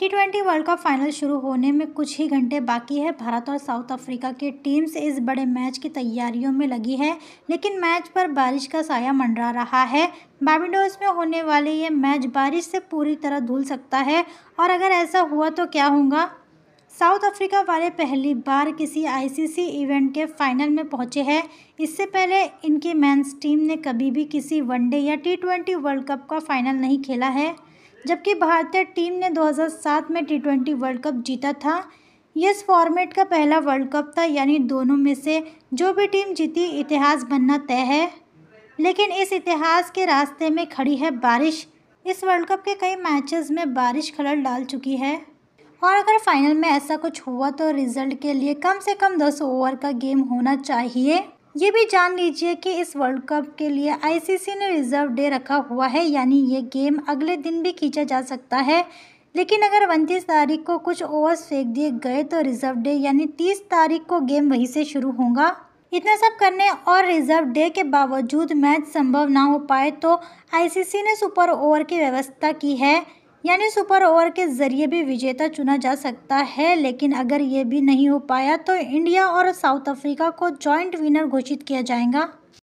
T twenty world cup final शुरू होने में कुछ ही घंटे बाकी है भारत और साउथ अफ्रीका की टीम्स इस बड़े मैच की तैयारियों में लगी है लेकिन मैच पर बारिश का साया मंडरा रहा है बाबिडोस में होने वाले ये मैच बारिश से पूरी तरह धुल सकता है और अगर ऐसा हुआ तो क्या होगा साउथ अफ्रीका वाले पहली बार किसी आईसीसी इवेंट के फाइनल में पहुंचे हैं इससे पहले इनकी मेंस टीम ने कभी भी किसी वनडे या टी ट्वेंटी वर्ल्ड कप का फाइनल नहीं खेला है जबकि भारतीय टीम ने 2007 में टी वर्ल्ड कप जीता था इस फॉर्मेट का पहला वर्ल्ड कप था यानी दोनों में से जो भी टीम जीती इतिहास बनना तय है लेकिन इस इतिहास के रास्ते में खड़ी है बारिश इस वर्ल्ड कप के कई मैचेस में बारिश खलल डाल चुकी है और अगर फाइनल में ऐसा कुछ हुआ तो रिजल्ट के लिए कम से कम दस ओवर का गेम होना चाहिए ये भी जान लीजिए कि इस वर्ल्ड कप के लिए आईसीसी ने रिजर्व डे रखा हुआ है यानी ये गेम अगले दिन भी खींचा जा सकता है लेकिन अगर उनतीस तारीख को कुछ ओवर्स फेंक दिए गए तो रिजर्व डे यानी तीस तारीख को गेम वहीं से शुरू होगा इतना सब करने और रिजर्व डे के बावजूद मैच संभव ना हो पाए तो आईसीसी ने सुपर ओवर की व्यवस्था की है यानी सुपर ओवर के ज़रिए भी विजेता चुना जा सकता है लेकिन अगर ये भी नहीं हो पाया तो इंडिया और साउथ अफ्रीका को जॉइंट विनर घोषित किया जाएगा